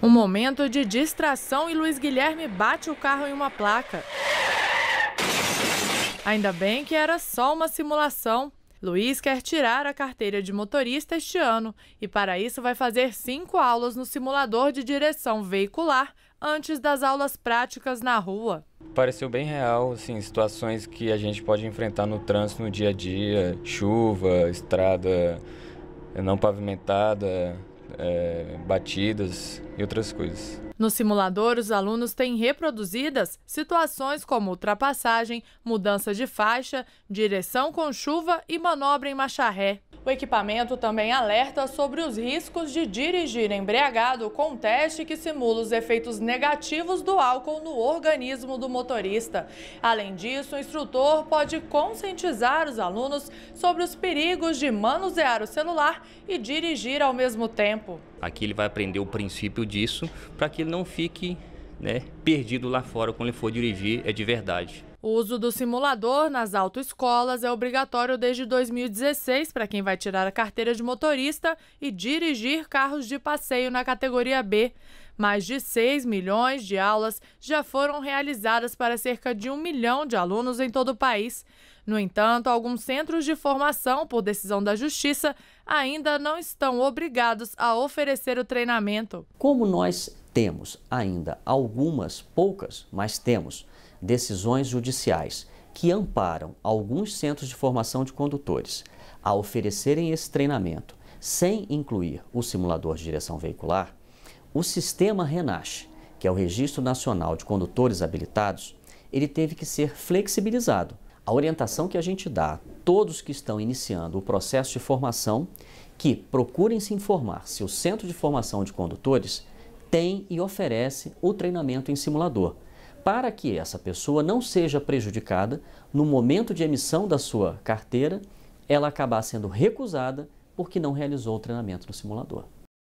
Um momento de distração e Luiz Guilherme bate o carro em uma placa. Ainda bem que era só uma simulação. Luiz quer tirar a carteira de motorista este ano e, para isso, vai fazer cinco aulas no simulador de direção veicular antes das aulas práticas na rua. Pareceu bem real, assim, situações que a gente pode enfrentar no trânsito no dia a dia: chuva, estrada não pavimentada, é, batidas e outras coisas. No simulador, os alunos têm reproduzidas situações como ultrapassagem, mudança de faixa, direção com chuva e manobra em macharré. O equipamento também alerta sobre os riscos de dirigir embriagado com teste que simula os efeitos negativos do álcool no organismo do motorista. Além disso, o instrutor pode conscientizar os alunos sobre os perigos de manusear o celular e dirigir ao mesmo tempo. Aqui ele vai aprender o princípio disso para que ele não fique né, perdido lá fora quando ele for dirigir, é de verdade. O uso do simulador nas autoescolas é obrigatório desde 2016 para quem vai tirar a carteira de motorista e dirigir carros de passeio na categoria B. Mais de 6 milhões de aulas já foram realizadas para cerca de um milhão de alunos em todo o país. No entanto, alguns centros de formação, por decisão da Justiça, ainda não estão obrigados a oferecer o treinamento. Como nós temos ainda algumas, poucas, mas temos decisões judiciais que amparam alguns centros de formação de condutores a oferecerem esse treinamento sem incluir o simulador de direção veicular, o sistema RENASH, que é o Registro Nacional de Condutores Habilitados, ele teve que ser flexibilizado. A orientação que a gente dá a todos que estão iniciando o processo de formação, que procurem se informar se o Centro de Formação de Condutores tem e oferece o treinamento em simulador, para que essa pessoa não seja prejudicada no momento de emissão da sua carteira, ela acabar sendo recusada porque não realizou o treinamento no simulador.